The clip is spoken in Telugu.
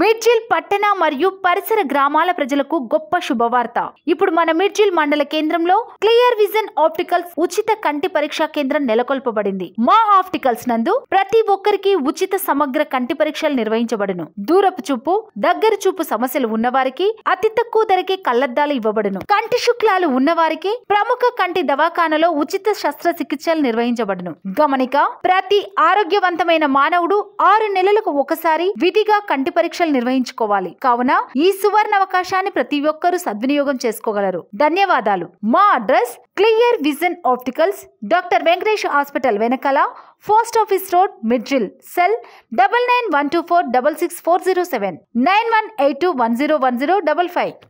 మిర్జిల్ పట్టణ మరియు పరిసర గ్రామాల ప్రజలకు గొప్ప శుభవార్త ఇప్పుడు మన మిర్జిల్ మండల కేంద్రంలో క్లియర్ విజన్ ఆప్టికల్స్ ఉచిత కంటి పరీక్షా కేంద్రం నెలకొల్పబడింది మా ఆప్టికల్స్ నందు ప్రతి ఒక్కరికి ఉచిత సమగ్ర కంటి పరీక్షలు నిర్వహించబడును దూరపు చూపు దగ్గర చూపు సమస్యలు ఉన్నవారికి అతి తక్కువ ధరకే కళ్లద్దాలు ఇవ్వబడును కంటి శుక్లాలు ఉన్నవారికి ప్రముఖ కంటి దవాఖానలో ఉచిత శస్త్రచికిత్సలు నిర్వహించబడును గమనిక ప్రతి ఆరోగ్యవంతమైన మానవుడు ఆరు నెలలకు ఒకసారి విధిగా కంటి పరీక్ష పరీక్షలు నిర్వహించుకోవాలి కావున ఈ సువర్ణ అవకాశాన్ని ప్రతి ఒక్కరూ సద్వినియోగం చేసుకోగలరు ధన్యవాదాలు మా address clear vision opticals doctor Venkatesh hospital వెనకాల post office road Midjil cell double nine one two four double six four zero seven nine one eight two one zero one zero double five